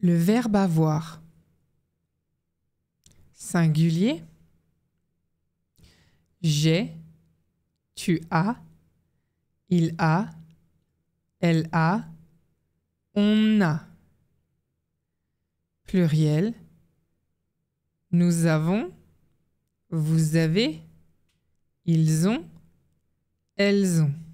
Le verbe avoir. Singulier. J'ai, tu as, il a, elle a, on a. Pluriel. Nous avons, vous avez, ils ont, elles ont.